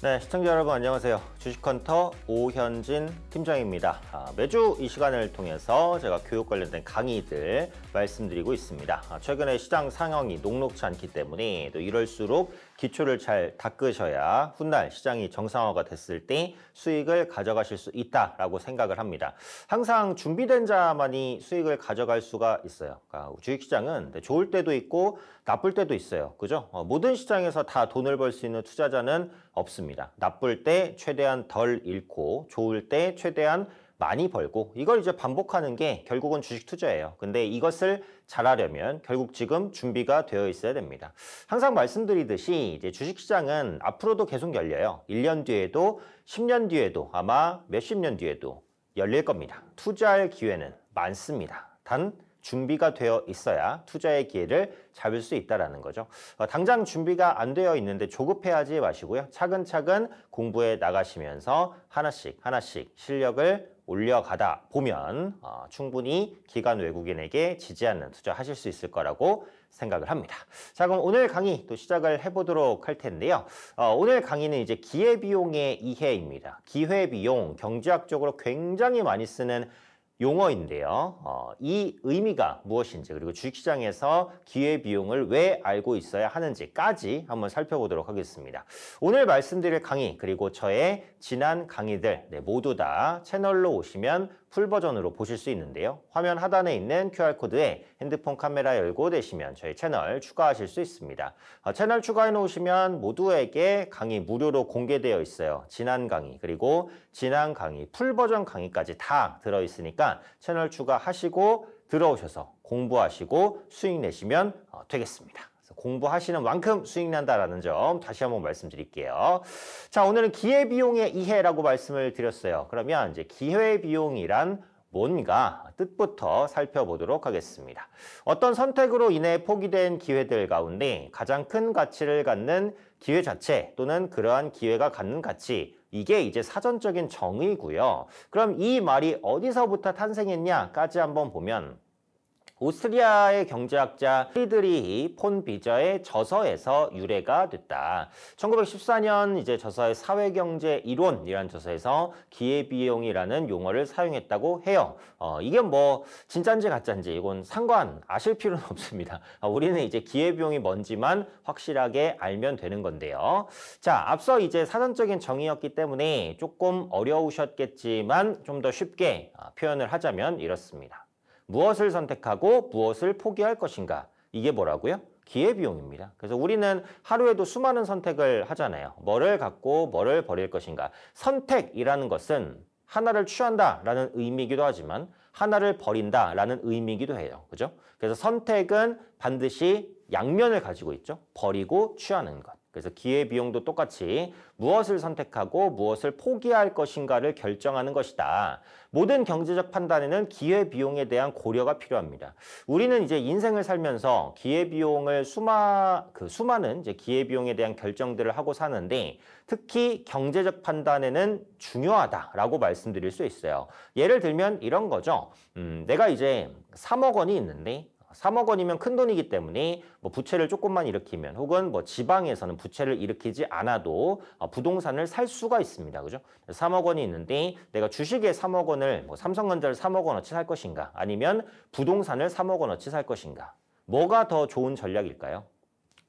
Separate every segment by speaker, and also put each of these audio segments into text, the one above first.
Speaker 1: 네, 시청자 여러분 안녕하세요. 주식헌터 오현진 팀장입니다. 아, 매주 이 시간을 통해서 제가 교육 관련된 강의들 말씀드리고 있습니다. 아, 최근에 시장 상황이 녹록치 않기 때문에 또 이럴수록 기초를 잘 닦으셔야 훗날 시장이 정상화가 됐을 때 수익을 가져가실 수 있다라고 생각을 합니다. 항상 준비된 자만이 수익을 가져갈 수가 있어요. 그러니까 아, 주식시장은 네, 좋을 때도 있고 나쁠 때도 있어요. 그죠? 어, 모든 시장에서 다 돈을 벌 수 있는 투자자는 없습니다. 나쁠 때 최대한 덜 잃고 좋을 때 최대한 많이 벌고 이걸 이제 반복하는 게 결국은 주식 투자예요. 근데 이것을 잘하려면 결국 지금 준비가 되어 있어야 됩니다. 항상 말씀드리듯이 이제 주식시장은 앞으로도 계속 열려요. 1년 뒤에도 10년 뒤에도 아마 몇십 년 뒤에도 열릴 겁니다. 투자할 기회는 많습니다. 단 준비가 되어 있어야 투자의 기회를 잡을 수있다는 거죠. 어, 당장 준비가 안 되어 있는데 조급해하지 마시고요. 차근차근 공부해 나가시면서 하나씩 하나씩 실력을 올려가다 보면 어, 충분히 기관 외국인에게 지지 않는 투자 하실 수 있을 거라고 생각을 합니다. 자 그럼 오늘 강의 또 시작을 해보도록 할 텐데요. 어, 오늘 강의는 이제 기회비용의 이해입니다. 기회비용 경제학적으로 굉장히 많이 쓰는 용어인데요. 어, 이 의미가 무엇인지 그리고 주식시장에서 기회비용을 왜 알고 있어야 하는지까지 한번 살펴보도록 하겠습니다. 오늘 말씀드릴 강의 그리고 저의 지난 강의들 네, 모두 다 채널로 오시면 풀버전으로 보실 수 있는데요. 화면 하단에 있는 QR코드에 핸드폰 카메라 열고 되시면 저희 채널 추가하실 수 있습니다. 어, 채널 추가해 놓으시면 모두에게 강의 무료로 공개되어 있어요. 지난 강의 그리고 지난 강의 풀버전 강의까지 다 들어있으니까 채널 추가하시고 들어오셔서 공부하시고 수익 내시면 어, 되겠습니다. 공부하시는 만큼 수익 난다라는 점 다시 한번 말씀드릴게요. 자, 오늘은 기회비용의 이해라고 말씀을 드렸어요. 그러면 이제 기회비용이란 뭔가 뜻부터 살펴보도록 하겠습니다. 어떤 선택으로 인해 포기된 기회들 가운데 가장 큰 가치를 갖는 기회 자체 또는 그러한 기회가 갖는 가치 이게 이제 사전적인 정의고요. 그럼 이 말이 어디서부터 탄생했냐까지 한번 보면 오스트리아의 경제학자 프리드리히 폰 비저의 저서에서 유래가 됐다. 1914년 이제 저서의 사회경제 이론이라는 저서에서 기회비용이라는 용어를 사용했다고 해요. 어, 이게 뭐 진짠지 가짠지 이건 상관 아실 필요는 없습니다. 아, 우리는 이제 기회비용이 뭔지만 확실하게 알면 되는 건데요. 자, 앞서 이제 사전적인 정의였기 때문에 조금 어려우셨겠지만 좀 더 쉽게 아, 표현을 하자면 이렇습니다. 무엇을 선택하고 무엇을 포기할 것인가. 이게 뭐라고요? 기회비용입니다. 그래서 우리는 하루에도 수많은 선택을 하잖아요. 뭐를 갖고 뭐를 버릴 것인가. 선택이라는 것은 하나를 취한다라는 의미이기도 하지만 하나를 버린다라는 의미이기도 해요. 그죠? 그래서 선택은 반드시 양면을 가지고 있죠. 버리고 취하는 것. 그래서 기회비용도 똑같이 무엇을 선택하고 무엇을 포기할 것인가를 결정하는 것이다. 모든 경제적 판단에는 기회비용에 대한 고려가 필요합니다. 우리는 이제 인생을 살면서 기회비용을 수마, 그 수많은 이제 기회비용에 대한 결정들을 하고 사는데 특히 경제적 판단에는 중요하다라고 말씀드릴 수 있어요. 예를 들면 이런 거죠. 음, 내가 이제 3억 원이 있는데 3억 원이면 큰 돈이기 때문에 뭐 부채를 조금만 일으키면 혹은 뭐 지방에서는 부채를 일으키지 않아도 어, 부동산을 살 수가 있습니다. 그죠? 3억 원이 있는데 내가 주식에 3억 원을 뭐 삼성전자를 3억 원어치 살 것인가 아니면 부동산을 3억 원어치 살 것인가 뭐가 더 좋은 전략일까요?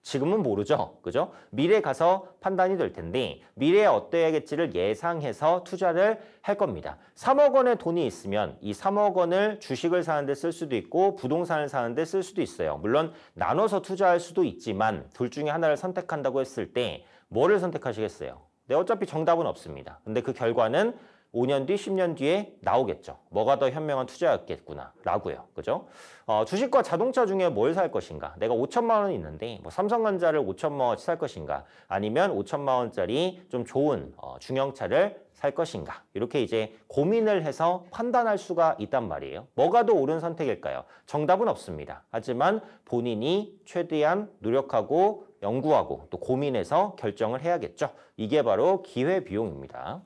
Speaker 1: 지금은 모르죠. 그죠? 미래 에 가서 판단이 될 텐데 미래에 어떠야겠지를 예상해서 투자를 할 겁니다. 3억 원의 돈이 있으면 이 3억 원을 주식을 사는데 쓸 수도 있고 부동산을 사는데 쓸 수도 있어요. 물론 나눠서 투자할 수도 있지만 둘 중에 하나를 선택한다고 했을 때 뭐를 선택하시겠어요? 네, 어차피 정답은 없습니다. 근데 그 결과는 5년 뒤, 10년 뒤에 나오겠죠. 뭐가 더 현명한 투자였겠구나. 라고요. 그죠? 어, 주식과 자동차 중에 뭘 살 것인가? 내가 5천만 원 있는데 뭐 삼성전자를 5천만 원치 살 것인가? 아니면 5천만 원짜리 좀 좋은 어, 중형차를 살 것인가? 이렇게 이제 고민을 해서 판단할 수가 있단 말이에요. 뭐가 더 옳은 선택일까요? 정답은 없습니다. 하지만 본인이 최대한 노력하고 연구하고 또 고민해서 결정을 해야겠죠. 이게 바로 기회비용입니다.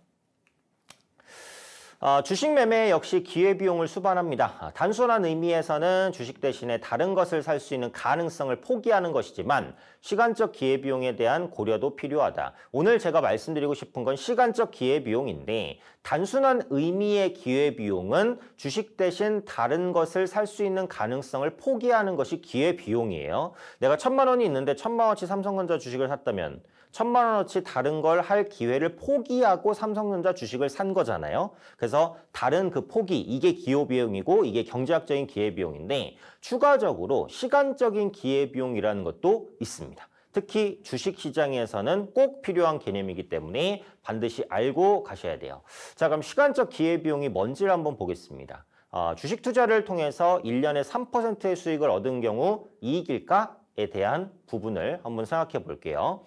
Speaker 1: 어, 주식 매매 역시 기회비용을 수반합니다. 아, 단순한 의미에서는 주식 대신에 다른 것을 살 수 있는 가능성을 포기하는 것이지만 시간적 기회비용에 대한 고려도 필요하다. 오늘 제가 말씀드리고 싶은 건 시간적 기회비용인데 단순한 의미의 기회비용은 주식 대신 다른 것을 살 수 있는 가능성을 포기하는 것이 기회비용이에요. 내가 천만 원이 있는데 천만 원치 삼성전자 주식을 샀다면 천만 원어치 다른 걸 할 기회를 포기하고 삼성전자 주식을 산 거잖아요. 그래서 다른 그 포기, 이게 기호비용이고 이게 경제학적인 기회비용인데 추가적으로 시간적인 기회비용이라는 것도 있습니다. 특히 주식시장에서는 꼭 필요한 개념이기 때문에 반드시 알고 가셔야 돼요. 자 그럼 시간적 기회비용이 뭔지를 한번 보겠습니다. 어, 주식 투자를 통해서 1년에 3%의 수익을 얻은 경우 이익일까에 대한 부분을 한번 생각해 볼게요.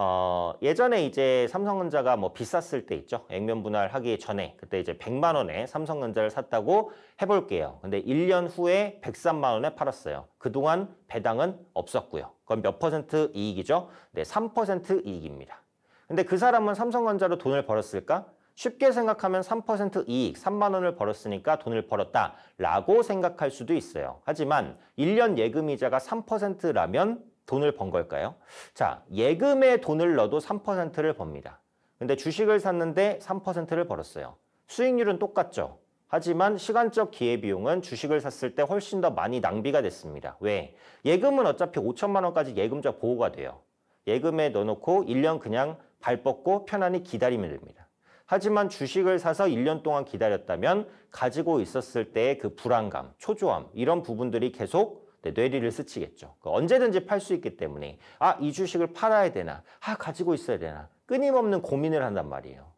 Speaker 1: 어, 예전에 이제 삼성전자가 뭐 비쌌을 때 있죠. 액면 분할하기 전에 그때 이제 100만 원에 삼성전자를 샀다고 해볼게요. 근데 1년 후에 103만 원에 팔았어요. 그동안 배당은 없었고요. 그건 몇 퍼센트 이익이죠? 네, 3% 이익입니다. 근데 그 사람은 삼성전자로 돈을 벌었을까? 쉽게 생각하면 3% 이익, 3만 원을 벌었으니까 돈을 벌었다라고 생각할 수도 있어요. 하지만 1년 예금이자가 3%라면 돈을 번 걸까요? 자, 예금에 돈을 넣어도 3%를 법니다. 근데 주식을 샀는데 3%를 벌었어요. 수익률은 똑같죠. 하지만 시간적 기회비용은 주식을 샀을 때 훨씬 더 많이 낭비가 됐습니다. 왜? 예금은 어차피 5천만 원까지 예금자 보호가 돼요. 예금에 넣어놓고 1년 그냥 발 뻗고 편안히 기다리면 됩니다. 하지만 주식을 사서 1년 동안 기다렸다면 가지고 있었을 때의 그 불안감, 초조함 이런 부분들이 계속 네, 뇌리를 스치겠죠. 그 언제든지 팔 수 있기 때문에 아, 이 주식을 팔아야 되나? 아, 가지고 있어야 되나? 끊임없는 고민을 한단 말이에요.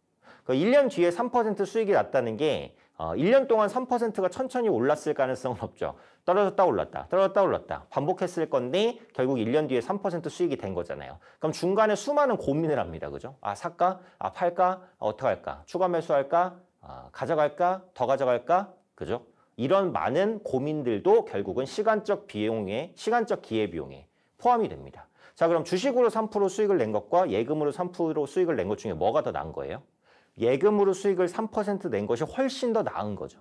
Speaker 1: 1년 그 뒤에 3% 수익이 났다는 게 1년 어, 동안 3%가 천천히 올랐을 가능성은 없죠. 떨어졌다 올랐다, 떨어졌다 올랐다. 반복했을 건데 결국 1년 뒤에 3% 수익이 된 거잖아요. 그럼 중간에 수많은 고민을 합니다. 그죠? 아, 살까? 아, 팔까? 아, 어떡할까? 추가 매수할까? 아, 가져갈까? 더 가져갈까? 그죠? 이런 많은 고민들도 결국은 시간적 비용에 시간적 기회 비용에 포함이 됩니다. 자 그럼 주식으로 3% 수익을 낸 것과 예금으로 3% 수익을 낸 것 중에 뭐가 더 나은 거예요? 예금으로 수익을 3%낸 것이 훨씬 더 나은 거죠.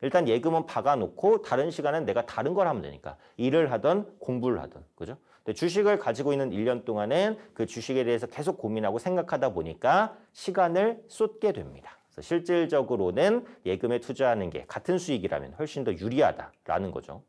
Speaker 1: 일단 예금은 박아놓고 다른 시간은 내가 다른 걸 하면 되니까 일을 하던 공부를 하던 그죠? 근데 주식을 가지고 있는 1년 동안은 그 주식에 대해서 계속 고민하고 생각하다 보니까 시간을 쏟게 됩니다. 실질적으로는 예금에 투자하는 게 같은 수익이라면 훨씬 더 유리하다라는 거죠.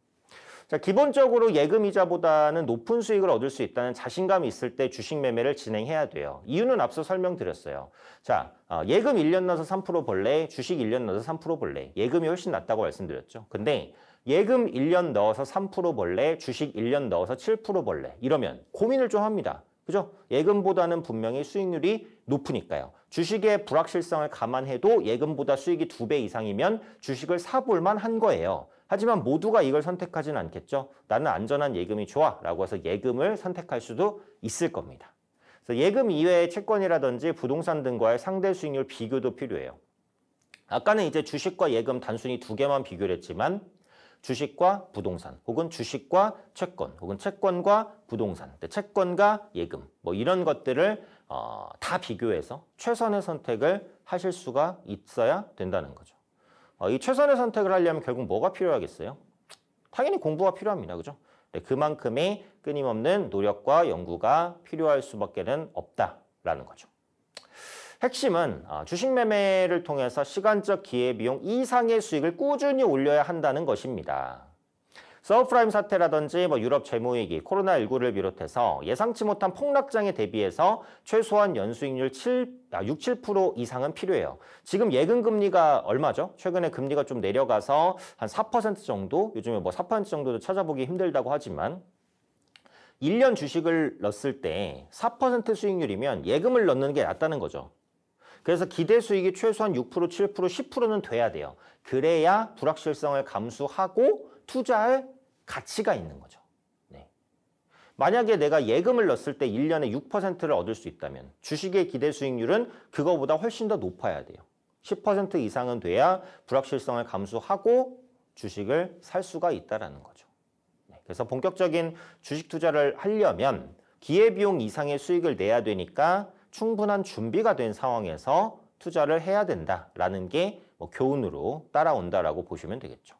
Speaker 1: 자, 기본적으로 예금 이자보다는 높은 수익을 얻을 수 있다는 자신감이 있을 때 주식 매매를 진행해야 돼요. 이유는 앞서 설명드렸어요. 자, 어, 예금 1년 넣어서 3% 벌래, 주식 1년 넣어서 3% 벌래. 예금이 훨씬 낫다고 말씀드렸죠. 근데 예금 1년 넣어서 3% 벌래, 주식 1년 넣어서 7% 벌래. 이러면 고민을 좀 합니다. 그죠? 예금보다는 분명히 수익률이 높으니까요. 주식의 불확실성을 감안해도 예금보다 수익이 두 배 이상이면 주식을 사볼만 한 거예요. 하지만 모두가 이걸 선택하진 않겠죠. 나는 안전한 예금이 좋아 라고 해서 예금을 선택할 수도 있을 겁니다. 그래서 예금 이외의 채권이라든지 부동산 등과의 상대 수익률 비교도 필요해요. 아까는 이제 주식과 예금 단순히 두 개만 비교를 했지만 주식과 부동산 혹은 주식과 채권 혹은 채권과 부동산 채권과 예금 뭐 이런 것들을 어, 다 비교해서 최선의 선택을 하실 수가 있어야 된다는 거죠. 어, 이 최선의 선택을 하려면 결국 뭐가 필요하겠어요? 당연히 공부가 필요합니다. 그죠? 네, 그만큼의 끊임없는 노력과 연구가 필요할 수밖에 는 없다라는 거죠. 핵심은 아, 주식 매매를 통해서 시간적 기회비용 이상의 수익을 꾸준히 올려야 한다는 것입니다. 서브프라임 사태라든지 뭐 유럽 재무위기, 코로나19를 비롯해서 예상치 못한 폭락장에 대비해서 최소한 연수익률 7, 아, 6, 7% 이상은 필요해요. 지금 예금 금리가 얼마죠? 최근에 금리가 좀 내려가서 한 4% 정도? 요즘에 뭐4% 정도도 찾아보기 힘들다고 하지만 1년 주식을 넣었을 때 4% 수익률이면 예금을 넣는 게 낫다는 거죠. 그래서 기대 수익이 최소한 6%, 7%, 10%는 돼야 돼요. 그래야 불확실성을 감수하고 투자할 가치가 있는 거죠. 네. 만약에 내가 예금을 넣었을 때 1년에 6%를 얻을 수 있다면 주식의 기대 수익률은 그거보다 훨씬 더 높아야 돼요. 10% 이상은 돼야 불확실성을 감수하고 주식을 살 수가 있다는 거죠. 네. 그래서 본격적인 주식 투자를 하려면 기회비용 이상의 수익을 내야 되니까 충분한 준비가 된 상황에서 투자를 해야 된다라는 게뭐 교훈으로 따라온다라고 보시면 되겠죠.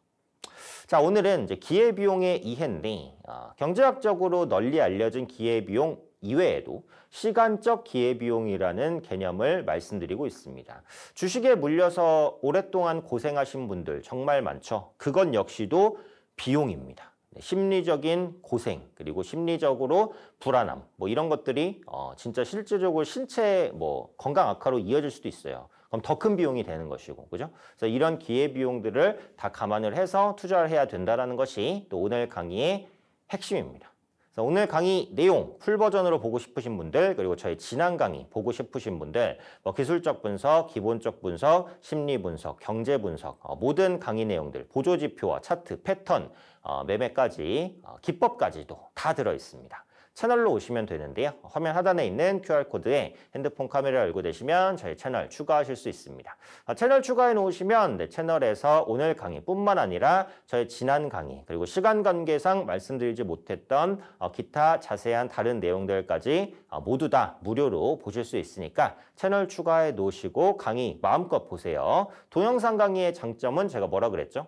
Speaker 1: 자 오늘은 이제 기회비용의 이해인데 어, 경제학적으로 널리 알려진 기회비용 이외에도 시간적 기회비용이라는 개념을 말씀드리고 있습니다. 주식에 물려서 오랫동안 고생하신 분들 정말 많죠. 그건 역시도 비용입니다. 네, 심리적인 고생 그리고 심리적으로 불안함 뭐 이런 것들이 어 진짜 실질적으로 신체 뭐 건강 악화로 이어질 수도 있어요. 그럼 더 큰 비용이 되는 것이고 그죠? 그래서 이런 기회 비용들을 다 감안을 해서 투자를 해야 된다라는 것이 또 오늘 강의의 핵심입니다. 그래서 오늘 강의 내용 풀 버전으로 보고 싶으신 분들 그리고 저희 지난 강의 보고 싶으신 분들 뭐 기술적 분석, 기본적 분석, 심리 분석, 경제 분석 어, 모든 강의 내용들 보조 지표와 차트, 패턴 어, 매매까지 어, 기법까지도 다 들어있습니다. 채널로 오시면 되는데요. 화면 하단에 있는 QR코드에 핸드폰 카메라 열고 되시면 저희 채널 추가하실 수 있습니다. 어, 채널 추가해 놓으시면 네, 채널에서 오늘 강의뿐만 아니라 저희 지난 강의 그리고 시간 관계상 말씀드리지 못했던 기타 자세한 다른 내용들까지 모두 다 무료로 보실 수 있으니까 채널 추가해 놓으시고 강의 마음껏 보세요. 동영상 강의의 장점은 제가 뭐라 그랬죠?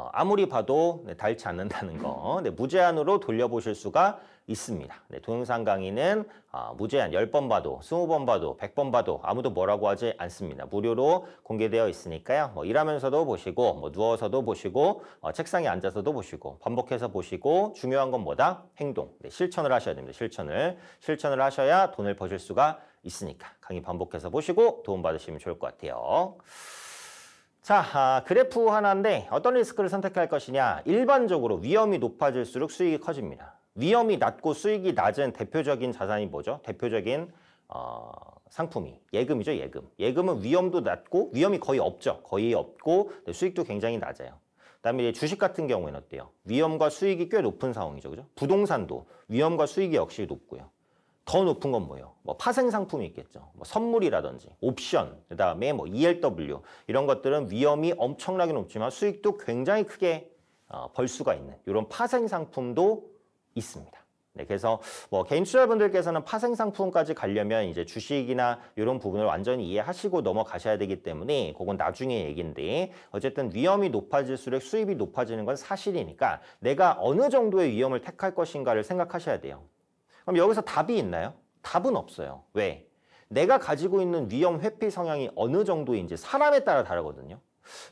Speaker 1: 어, 아무리 봐도 네, 닳지 않는다는 거 네, 무제한으로 돌려보실 수가 있습니다. 네, 동영상 강의는 아, 무제한 10번 봐도 20번 봐도 100번 봐도 아무도 뭐라고 하지 않습니다. 무료로 공개되어 있으니까요. 뭐 일하면서도 보시고 뭐 누워서도 보시고 어, 책상에 앉아서도 보시고 반복해서 보시고 중요한 건 뭐다? 행동. 네, 실천을 하셔야 됩니다. 실천을. 실천을 하셔야 돈을 버실 수가 있으니까 강의 반복해서 보시고 도움받으시면 좋을 것 같아요. 자, 아, 그래프 하나인데 어떤 리스크를 선택할 것이냐. 일반적으로 위험이 높아질수록 수익이 커집니다. 위험이 낮고 수익이 낮은 대표적인 자산이 뭐죠? 대표적인 어, 상품이 예금이죠, 예금. 예금은 위험도 낮고 위험이 거의 없죠. 거의 없고 네, 수익도 굉장히 낮아요. 그다음에 주식 같은 경우에는 어때요? 위험과 수익이 꽤 높은 상황이죠, 그죠? 부동산도 위험과 수익이 역시 높고요. 더 높은 건 뭐예요? 뭐 파생 상품이 있겠죠. 뭐 선물이라든지 옵션, 그다음에 뭐 ELW 이런 것들은 위험이 엄청나게 높지만 수익도 굉장히 크게 어, 벌 수가 있는 이런 파생 상품도 있습니다. 네, 그래서 뭐 개인 투자분들께서는 파생 상품까지 가려면 이제 주식이나 이런 부분을 완전히 이해하시고 넘어가셔야 되기 때문에 그건 나중에 얘기인데 어쨌든 위험이 높아질수록 수입이 높아지는 건 사실이니까 내가 어느 정도의 위험을 택할 것인가를 생각하셔야 돼요. 그럼 여기서 답이 있나요? 답은 없어요. 왜? 내가 가지고 있는 위험 회피 성향이 어느 정도인지 사람에 따라 다르거든요.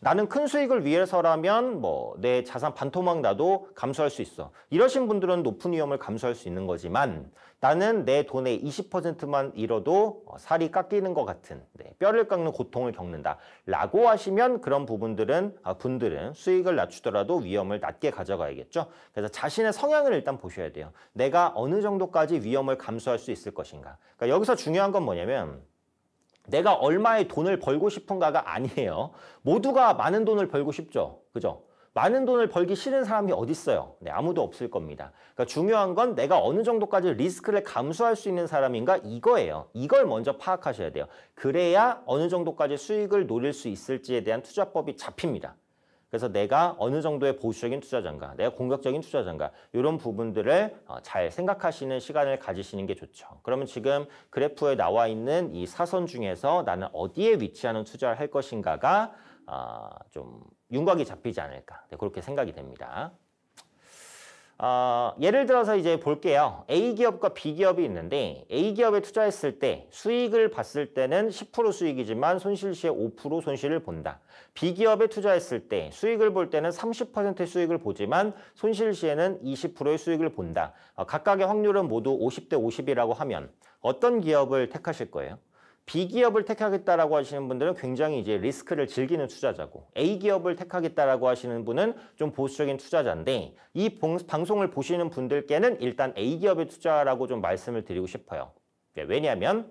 Speaker 1: 나는 큰 수익을 위해서라면 뭐 내 자산 반토막 나도 감수할 수 있어. 이러신 분들은 높은 위험을 감수할 수 있는 거지만 나는 내 돈의 20%만 잃어도 어, 살이 깎이는 것 같은 네, 뼈를 깎는 고통을 겪는다 라고 하시면 그런 부분들은 아, 분들은 수익을 낮추더라도 위험을 낮게 가져가야겠죠 그래서 자신의 성향을 일단 보셔야 돼요 내가 어느 정도까지 위험을 감수할 수 있을 것인가 그러니까 여기서 중요한 건 뭐냐면 내가 얼마의 돈을 벌고 싶은가가 아니에요 모두가 많은 돈을 벌고 싶죠 그죠 많은 돈을 벌기 싫은 사람이 어디 있어요? 네, 아무도 없을 겁니다. 그러니까 중요한 건 내가 어느 정도까지 리스크를 감수할 수 있는 사람인가 이거예요. 이걸 먼저 파악하셔야 돼요. 그래야 어느 정도까지 수익을 노릴 수 있을지에 대한 투자법이 잡힙니다. 그래서 내가 어느 정도의 보수적인 투자자인가, 내가 공격적인 투자자인가 이런 부분들을 어, 잘 생각하시는 시간을 가지시는 게 좋죠. 그러면 지금 그래프에 나와 있는 이 사선 중에서 나는 어디에 위치하는 투자를 할 것인가가 아, 좀 윤곽이 잡히지 않을까 네, 그렇게 생각이 됩니다. 어, 예를 들어서 이제 볼게요. A기업과 B기업이 있는데 A기업에 투자했을 때 수익을 봤을 때는 10% 수익이지만 손실 시에 5% 손실을 본다. B기업에 투자했을 때 수익을 볼 때는 30%의 수익을 보지만 손실 시에는 20%의 수익을 본다. 어, 각각의 확률은 모두 50대 50이라고 하면 어떤 기업을 택하실 거예요? B기업을 택하겠다라고 하시는 분들은 굉장히 이제 리스크를 즐기는 투자자고 A기업을 택하겠다라고 하시는 분은 좀 보수적인 투자자인데 이 방송을 보시는 분들께는 일단 A기업에 투자라고 좀 말씀을 드리고 싶어요. 네, 왜냐하면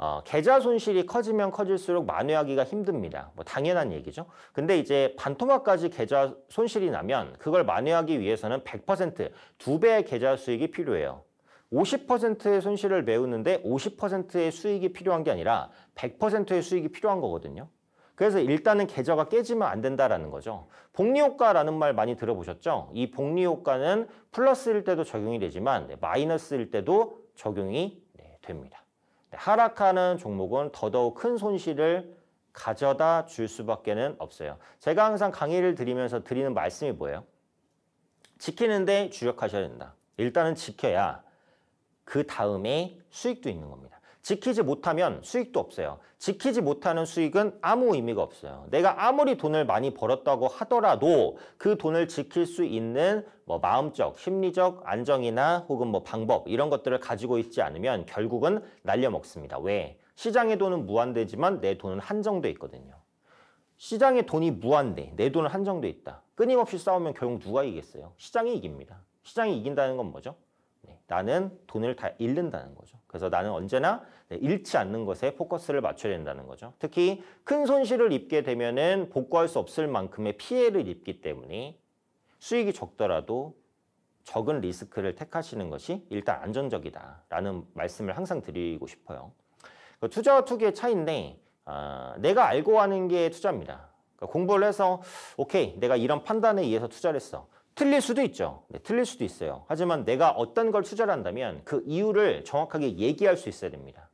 Speaker 1: 어, 계좌 손실이 커지면 커질수록 만회하기가 힘듭니다. 뭐 당연한 얘기죠. 근데 이제 반토막까지 계좌 손실이 나면 그걸 만회하기 위해서는 100%두 배의 계좌 수익이 필요해요. 50%의 손실을 메우는데 50%의 수익이 필요한 게 아니라 100%의 수익이 필요한 거거든요. 그래서 일단은 계좌가 깨지면 안 된다라는 거죠. 복리효과라는 말 많이 들어보셨죠? 이 복리효과는 플러스일 때도 적용이 되지만 네, 마이너스일 때도 적용이 네, 됩니다. 네, 하락하는 종목은 더더욱 큰 손실을 가져다 줄 수밖에 없어요. 제가 항상 강의를 드리면서 드리는 말씀이 뭐예요? 지키는데 주력하셔야 된다. 일단은 지켜야 그 다음에 수익도 있는 겁니다. 지키지 못하면 수익도 없어요. 지키지 못하는 수익은 아무 의미가 없어요. 내가 아무리 돈을 많이 벌었다고 하더라도 그 돈을 지킬 수 있는 뭐 마음적, 심리적 안정이나 혹은 뭐 방법 이런 것들을 가지고 있지 않으면 결국은 날려먹습니다. 왜? 시장의 돈은 무한대지만 내 돈은 한정돼 있거든요. 시장의 돈이 무한대, 내 돈은 한정돼 있다. 끊임없이 싸우면 결국 누가 이기겠어요? 시장이 이깁니다. 시장이 이긴다는 건 뭐죠? 네, 나는 돈을 다 잃는다는 거죠. 그래서 나는 언제나 네, 잃지 않는 것에 포커스를 맞춰야 된다는 거죠. 특히 큰 손실을 입게 되면은 복구할 수 없을 만큼의 피해를 입기 때문에 수익이 적더라도 적은 리스크를 택하시는 것이 일단 안정적이다라는 말씀을 항상 드리고 싶어요. 그 투자와 투기의 차이인데 어, 내가 알고 하는 게 투자입니다. 그러니까 공부를 해서 오케이 내가 이런 판단에 의해서 투자를 했어. 틀릴 수도 있죠. 네, 틀릴 수도 있어요. 하지만 내가 어떤 걸 투자를 한다면 그 이유를 정확하게 얘기할 수 있어야 됩니다.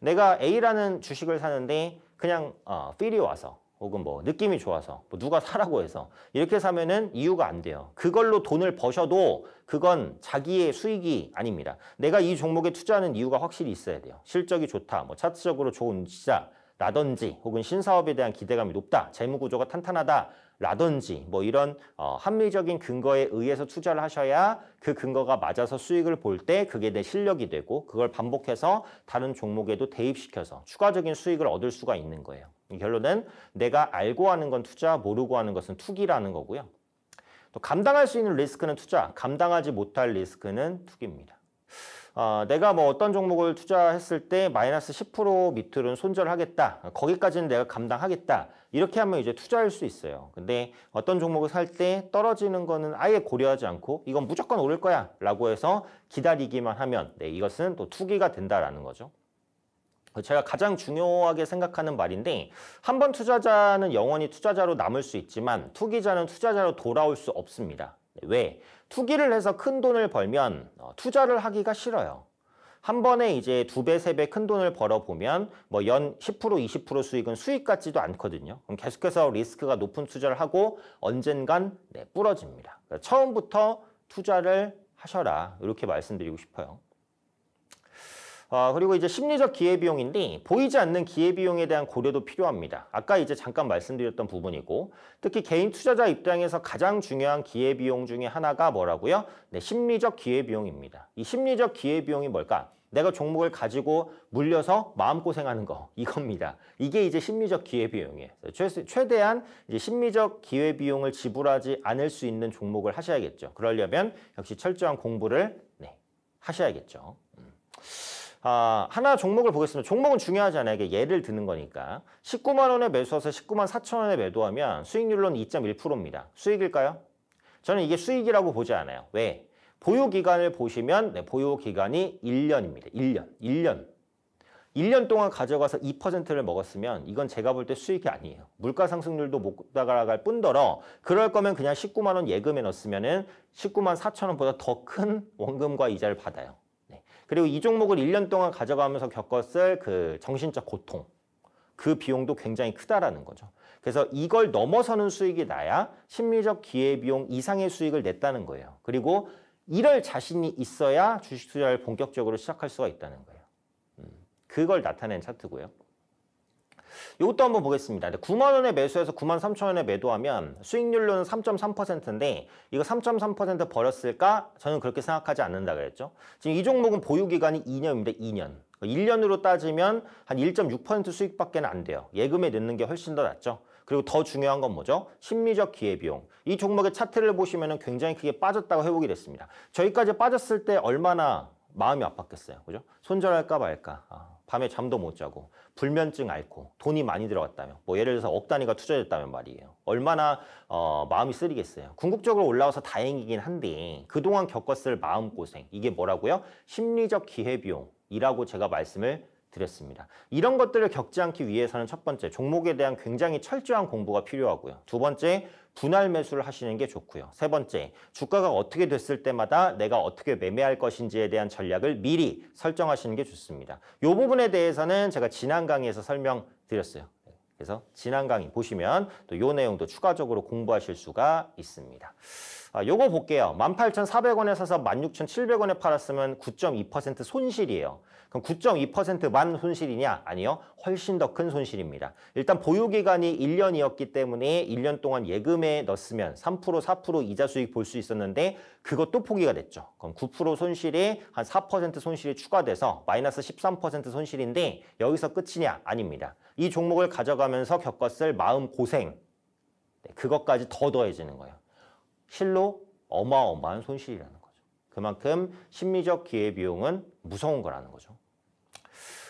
Speaker 1: 내가 A라는 주식을 사는데 그냥 어, 필이 와서 혹은 뭐 느낌이 좋아서 뭐 누가 사라고 해서 이렇게 사면은 이유가 안 돼요. 그걸로 돈을 버셔도 그건 자기의 수익이 아닙니다. 내가 이 종목에 투자하는 이유가 확실히 있어야 돼요. 실적이 좋다, 뭐 차트적으로 좋은 시작, 라든지 혹은 신사업에 대한 기대감이 높다, 재무구조가 탄탄하다 라든지 뭐 이런 어, 합리적인 근거에 의해서 투자를 하셔야 그 근거가 맞아서 수익을 볼 때 그게 내 실력이 되고 그걸 반복해서 다른 종목에도 대입시켜서 추가적인 수익을 얻을 수가 있는 거예요. 결론은 내가 알고 하는 건 투자, 모르고 하는 것은 투기라는 거고요. 또 감당할 수 있는 리스크는 투자, 감당하지 못할 리스크는 투기입니다. 어, 내가 뭐 어떤 종목을 투자했을 때 마이너스 10% 밑으로는 손절하겠다. 거기까지는 내가 감당하겠다. 이렇게 하면 이제 투자할 수 있어요. 근데 어떤 종목을 살 때 떨어지는 거는 아예 고려하지 않고 이건 무조건 오를 거야 라고 해서 기다리기만 하면 네, 이것은 또 투기가 된다라는 거죠. 제가 가장 중요하게 생각하는 말인데 한번 투자자는 영원히 투자자로 남을 수 있지만 투기자는 투자자로 돌아올 수 없습니다. 네, 왜? 투기를 해서 큰 돈을 벌면 어, 투자를 하기가 싫어요. 한 번에 이제 두 배, 세 배 큰 돈을 벌어보면 뭐 연10% 20% 수익은 수익 같지도 않거든요. 그럼 계속해서 리스크가 높은 투자를 하고 언젠간 네, 부러집니다. 그러니까 처음부터 투자를 하셔라. 이렇게 말씀드리고 싶어요. 어, 그리고 이제 심리적 기회비용인데 보이지 않는 기회비용에 대한 고려도 필요합니다. 아까 이제 잠깐 말씀드렸던 부분이고 특히 개인 투자자 입장에서 가장 중요한 기회비용 중에 하나가 뭐라고요? 네, 심리적 기회비용입니다. 이 심리적 기회비용이 뭘까? 내가 종목을 가지고 물려서 마음고생하는 거 이겁니다. 이게 이제 심리적 기회비용이에요. 최대한 이제 심리적 기회비용을 지불하지 않을 수 있는 종목을 하셔야겠죠. 그러려면 역시 철저한 공부를 네, 하셔야겠죠. 음. 아, 하나 종목을 보겠습니다. 종목은 중요하지 않아요. 이게 예를 드는 거니까. 19만 원에 매수해서 19만 4천 원에 매도하면 수익률로는 2.1%입니다. 수익일까요? 저는 이게 수익이라고 보지 않아요. 왜? 보유기간을 보시면 네, 보유기간이 1년입니다. 1년. 1년. 1년 동안 가져가서 2%를 먹었으면 이건 제가 볼 때 수익이 아니에요. 물가 상승률도 못 따라갈 뿐더러 그럴 거면 그냥 19만 원 예금에 넣었으면 은 19만 4천 원보다 더 큰 원금과 이자를 받아요. 네. 그리고 이 종목을 1년 동안 가져가면서 겪었을 그 정신적 고통 그 비용도 굉장히 크다라는 거죠. 그래서 이걸 넘어서는 수익이 나야 심리적 기회비용 이상의 수익을 냈다는 거예요. 그리고 이럴 자신이 있어야 주식 투자를 본격적으로 시작할 수가 있다는 거예요. 음, 그걸 나타낸 차트고요. 이것도 한번 보겠습니다. 9만 원에 매수해서 9만 3천 원에 매도하면 수익률로는 3.3%인데 이거 3.3% 버렸을까? 저는 그렇게 생각하지 않는다 그랬죠. 지금 이 종목은 보유 기간이 2년입니다. 2년. 1년으로 그러니까 따지면 한 1.6% 수익밖에 안 돼요. 예금에 넣는 게 훨씬 더 낫죠. 그리고 더 중요한 건 뭐죠? 심리적 기회비용. 이 종목의 차트를 보시면 굉장히 크게 빠졌다고 회복이 됐습니다. 저희까지 빠졌을 때 얼마나 마음이 아팠겠어요. 그죠? 손절할까 말까. 아, 밤에 잠도 못 자고 불면증 앓고 돈이 많이 들어갔다면 뭐 예를 들어서 억 단위가 투자됐다면 말이에요. 얼마나 어, 마음이 쓰리겠어요. 궁극적으로 올라와서 다행이긴 한데 그동안 겪었을 마음고생 이게 뭐라고요? 심리적 기회비용이라고 제가 말씀을 드렸습니다. 이런 것들을 겪지 않기 위해서는 첫 번째 종목에 대한 굉장히 철저한 공부가 필요하고요. 두 번째 분할 매수를 하시는 게 좋고요. 세 번째 주가가 어떻게 됐을 때마다 내가 어떻게 매매할 것인지에 대한 전략을 미리 설정하시는 게 좋습니다. 이 부분에 대해서는 제가 지난 강의에서 설명드렸어요. 그래서 지난 강의 보시면 또요 내용도 추가적으로 공부하실 수가 있습니다. 아, 요거 볼게요. 18,400원에 사서 16,700원에 팔았으면 9.2% 손실이에요. 그럼 9.2%만 손실이냐? 아니요. 훨씬 더 큰 손실입니다. 일단 보유기간이 1년이었기 때문에 1년 동안 예금에 넣었으면 3% 4% 이자 수익 볼 수 있었는데 그것도 포기가 됐죠. 그럼 9% 손실에 한 4% 손실이 추가돼서 마이너스 13% 손실인데 여기서 끝이냐? 아닙니다. 이 종목을 가져가면서 겪었을 마음 고생 네, 그것까지 더 더해지는 거예요. 실로 어마어마한 손실이라는 거죠. 그만큼 심리적 기회비용은 무서운 거라는 거죠.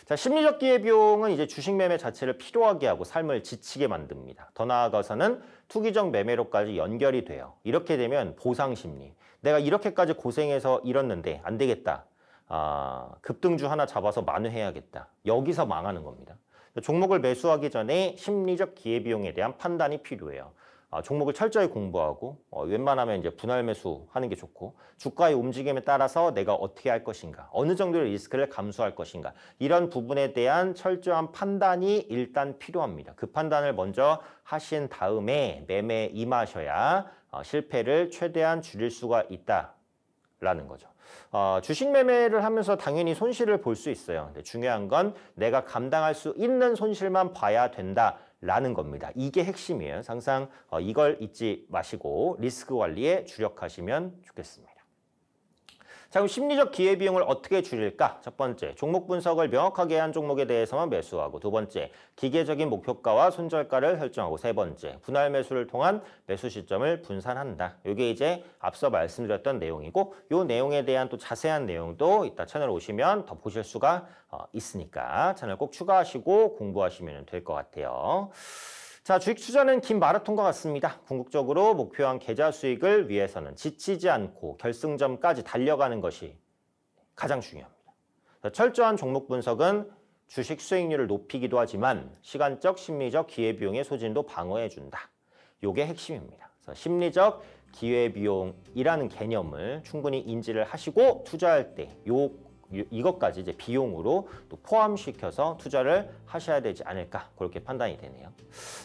Speaker 1: 자, 심리적 기회 비용은 이제 주식 매매 자체를 필요하게 하고 삶을 지치게 만듭니다. 더 나아가서는 투기적 매매로까지 연결이 돼요. 이렇게 되면 보상 심리. 내가 이렇게까지 고생해서 잃었는데 안 되겠다. 아, 급등주 하나 잡아서 만회해야겠다. 여기서 망하는 겁니다. 종목을 매수하기 전에 심리적 기회비용에 대한 판단이 필요해요. 아, 종목을 철저히 공부하고 어, 웬만하면 이제 분할 매수하는 게 좋고 주가의 움직임에 따라서 내가 어떻게 할 것인가 어느 정도의 리스크를 감수할 것인가 이런 부분에 대한 철저한 판단이 일단 필요합니다. 그 판단을 먼저 하신 다음에 매매 임하셔야 어, 실패를 최대한 줄일 수가 있다라는 거죠. 어, 주식 매매를 하면서 당연히 손실을 볼 수 있어요. 근데 중요한 건 내가 감당할 수 있는 손실만 봐야 된다. 라는 겁니다. 이게 핵심이에요. 항상 어, 이걸 잊지 마시고 리스크 관리에 주력하시면 좋겠습니다. 자, 그럼 심리적 기회비용을 어떻게 줄일까? 첫 번째, 종목 분석을 명확하게 한 종목에 대해서만 매수하고 두 번째, 기계적인 목표가와 손절가를 설정하고 세 번째, 분할 매수를 통한 매수 시점을 분산한다. 이게 이제 앞서 말씀드렸던 내용이고 이 내용에 대한 또 자세한 내용도 이따 채널 오시면 더 보실 수가 어, 있으니까 채널 꼭 추가하시고 공부하시면 될 것 같아요. 자, 주식 투자는 긴 마라톤과 같습니다. 궁극적으로 목표한 계좌 수익을 위해서는 지치지 않고 결승점까지 달려가는 것이 가장 중요합니다. 철저한 종목 분석은 주식 수익률을 높이기도 하지만 시간적, 심리적, 기회비용의 소진도 방어해준다. 요게 핵심입니다. 심리적 기회비용이라는 개념을 충분히 인지를 하시고 투자할 때요 이것까지 이제 비용으로 또 포함시켜서 투자를 하셔야 되지 않을까 그렇게 판단이 되네요.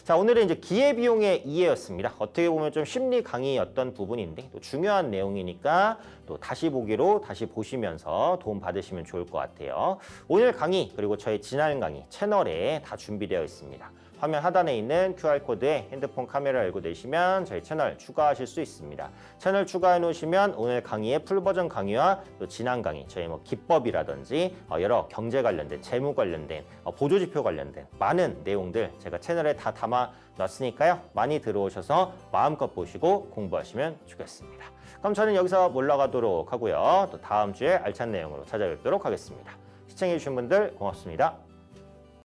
Speaker 1: 자 오늘은 이제 기회비용의 이해였습니다. 어떻게 보면 좀 심리 강의였던 부분인데 또 중요한 내용이니까 또 다시 보기로 다시 보시면서 도움 받으시면 좋을 것 같아요. 오늘 강의 그리고 저희 지난 강의 채널에 다 준비되어 있습니다. 화면 하단에 있는 QR코드에 핸드폰 카메라 열고 내시면 저희 채널 추가하실 수 있습니다. 채널 추가해 놓으시면 오늘 강의의 풀버전 강의와 또 지난 강의, 저희 뭐 기법이라든지 어, 여러 경제 관련된, 재무 관련된, 어, 보조지표 관련된 많은 내용들 제가 채널에 다 담아 놨으니까요. 많이 들어오셔서 마음껏 보시고 공부하시면 좋겠습니다. 그럼 저는 여기서 올라가도록 하고요. 또 다음 주에 알찬 내용으로 찾아뵙도록 하겠습니다. 시청해주신 분들 고맙습니다.